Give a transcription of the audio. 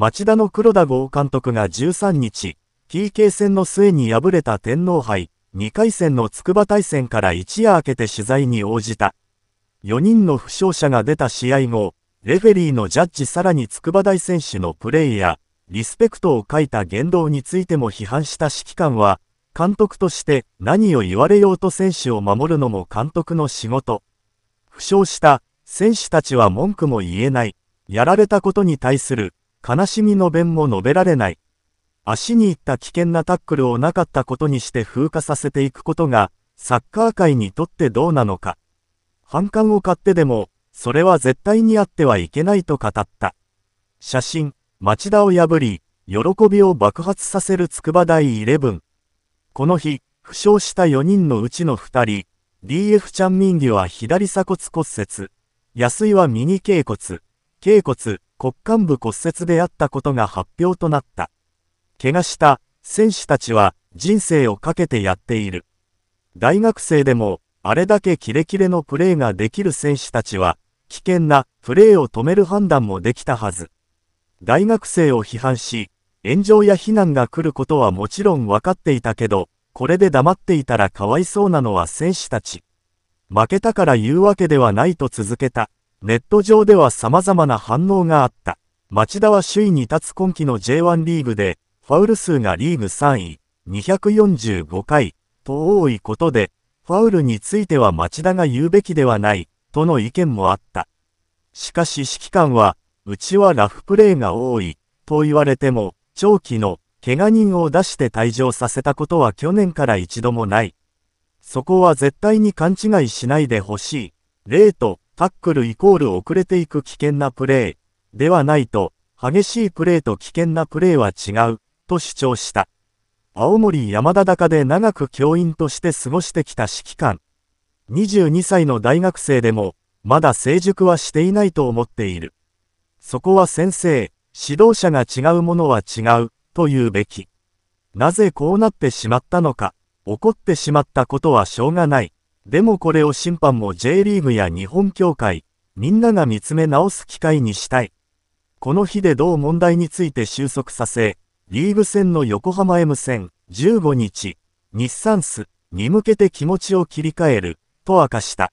町田の黒田剛監督が13日、PK 戦の末に敗れた天皇杯、2回戦の筑波大戦から一夜明けて取材に応じた。4人の負傷者が出た試合後、レフェリーのジャッジさらに筑波大選手のプレイや、リスペクトを書いた言動についても批判した指揮官は、監督として何を言われようと選手を守るのも監督の仕事。負傷した選手たちは文句も言えない。やられたことに対する悲しみの弁も述べられない。足に行った危険なタックルをなかったことにして風化させていくことが、サッカー界にとってどうなのか。反感を買ってでも、それは絶対にあってはいけないと語った。写真、町田を破り、喜びを爆発させる筑波大イレブン。この日、負傷した4人のうちの2人、DF チャンミンギは左鎖骨骨折、安井は右頸骨、頸骨、骨幹部骨折であったことが発表となった。怪我した選手たちは人生をかけてやっている。大学生でもあれだけキレキレのプレーができる選手たちは危険なプレーを止める判断もできたはず。大学生を批判し、炎上や非難が来ることはもちろん分かっていたけど、これで黙っていたらかわいそうなのは選手たち。負けたから言うわけではないと続けた。ネット上では様々な反応があった。町田は首位に立つ今季の J1 リーグで、ファウル数がリーグ3位、245回、と多いことで、ファウルについては町田が言うべきではない、との意見もあった。しかし指揮官は、うちはラフプレーが多い、と言われても、長期の、怪我人を出して退場させたことは去年から一度もない。そこは絶対に勘違いしないでほしい。例と、タックルイコール遅れていく危険なプレーではないと、激しいプレーと危険なプレーは違う、と主張した。青森山田高で長く教員として過ごしてきた指揮官。22歳の大学生でも、まだ成熟はしていないと思っている。そこは先生、指導者が違うものは違う、と言うべき。なぜこうなってしまったのか、怒ってしまったことはしょうがない。でもこれを審判も J リーグや日本協会、みんなが見つめ直す機会にしたい。この日で同問題について収束させ、リーグ戦の横浜 M 戦15日、日産スに向けて気持ちを切り替える、と明かした。